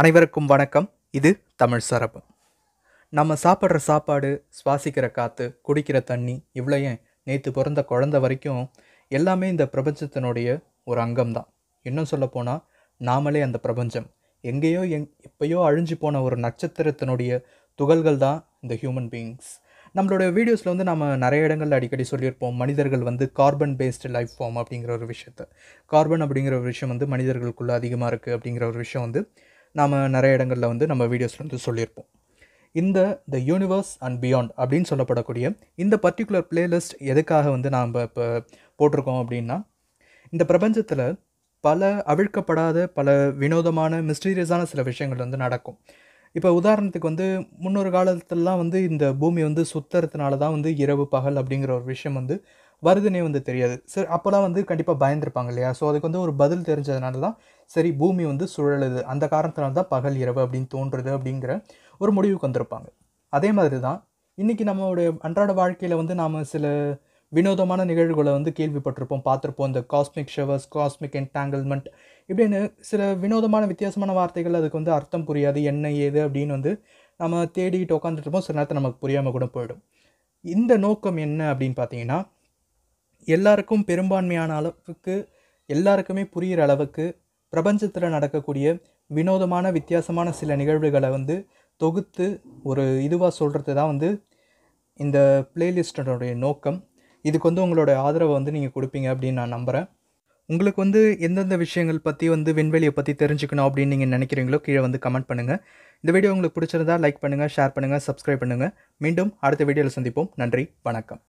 அனைவருக்கும் வணக்கம் இது தமிழ் சரப்பு நம்ம சாப்பிட்ற சாப்பாடு சுவாசிக்கிற காற்று குடிக்கிற தண்ணி இவ்வளோ ஏன் நேற்று பிறந்த குழந்த வரைக்கும் எல்லாமே இந்த பிரபஞ்சத்தினுடைய ஒரு அங்கம்தான் இன்னும் சொல்லப்போனால் நாமளே அந்த பிரபஞ்சம் எங்கேயோ எங் எப்பயோ அழிஞ்சு போன ஒரு நட்சத்திரத்தினுடைய துகள்கள் தான் இந்த ஹியூமன் பீயிங்ஸ் நம்மளுடைய வீடியோஸில் வந்து நம்ம நிறைய இடங்களில் அடிக்கடி சொல்லியிருப்போம் மனிதர்கள் வந்து கார்பன் பேஸ்டு லைஃப் ஃபார்ம் அப்படிங்கிற ஒரு விஷயத்த கார்பன் அப்படிங்கிற ஒரு விஷயம் வந்து மனிதர்களுக்குள்ளே அதிகமாக இருக்குது அப்படிங்கிற ஒரு விஷயம் வந்து நாம் நிறைய இடங்களில் வந்து நம்ம வீடியோஸில் வந்து சொல்லியிருப்போம் இந்த த யூனிவர்ஸ் அண்ட் பியாண்ட் அப்படின்னு சொல்லப்படக்கூடிய இந்த பர்டிகுலர் பிளேலிஸ்ட் எதுக்காக வந்து நாம் இப்போ போட்டிருக்கோம் அப்படின்னா இந்த பிரபஞ்சத்தில் பல அவிழ்க்கப்படாத பல வினோதமான மிஸ்டீரியஸான சில விஷயங்கள் வந்து நடக்கும் இப்போ உதாரணத்துக்கு வந்து முன்னொரு காலத்துலலாம் வந்து இந்த பூமி வந்து சுத்துறதுனால தான் வந்து இரவு பகல் அப்படிங்கிற ஒரு விஷயம் வந்து வருதுன்னே வந்து தெரியாது சரி அப்போல்லாம் வந்து கண்டிப்பாக பயந்துருப்பாங்க இல்லையா ஸோ அதுக்கு வந்து ஒரு பதில் தெரிஞ்சதுனால தான் சரி பூமி வந்து சுழலுது அந்த காரணத்தினால தான் பகல் இரவு அப்படின்னு தோன்றுறது அப்படிங்கிற ஒரு முடிவுக்கு வந்திருப்பாங்க அதே மாதிரி தான் இன்றைக்கி நம்மளுடைய அன்றாட வாழ்க்கையில் வந்து நாம் சில வினோதமான நிகழ்வுகளை வந்து கேள்விப்பட்டிருப்போம் பார்த்துருப்போம் இந்த காஸ்மிக் ஷவர்ஸ் காஸ்மிக் என்டாங்கிள்மெண்ட் இப்படின்னு சில வினோதமான வித்தியாசமான வார்த்தைகள் அதுக்கு வந்து அர்த்தம் புரியாது என்ன ஏது அப்படின்னு வந்து நம்ம தேடிக்கிட்டு உட்காந்துட்டு இருப்போம் சில நேரத்தில் நமக்கு புரியாமல் கூட போயிடும் இந்த நோக்கம் என்ன அப்படின்னு பார்த்தீங்கன்னா எல்லாருக்கும் பெரும்பான்மையான அளவுக்கு எல்லாருக்குமே புரிகிற அளவுக்கு பிரபஞ்சத்தில் நடக்கக்கூடிய வினோதமான வித்தியாசமான சில நிகழ்வுகளை வந்து தொகுத்து ஒரு இதுவாக சொல்கிறது தான் வந்து இந்த பிளேலிஸ்டனுடைய நோக்கம் இதுக்கு வந்து உங்களோட ஆதரவை வந்து நீங்கள் கொடுப்பீங்க அப்படின்னு நான் நம்புகிறேன் உங்களுக்கு வந்து எந்தெந்த விஷயங்கள் பற்றி வந்து விண்வெளியை பற்றி தெரிஞ்சுக்கணும் அப்படின்னு நீங்கள் நினைக்கிறீங்களோ கீழே வந்து கமெண்ட் பண்ணுங்கள் இந்த வீடியோ உங்களுக்கு பிடிச்சிருந்தா லைக் பண்ணுங்கள் ஷேர் பண்ணுங்கள் சப்ஸ்கிரைப் பண்ணுங்கள் மீண்டும் அடுத்த வீடியோவில் சந்திப்போம் நன்றி வணக்கம்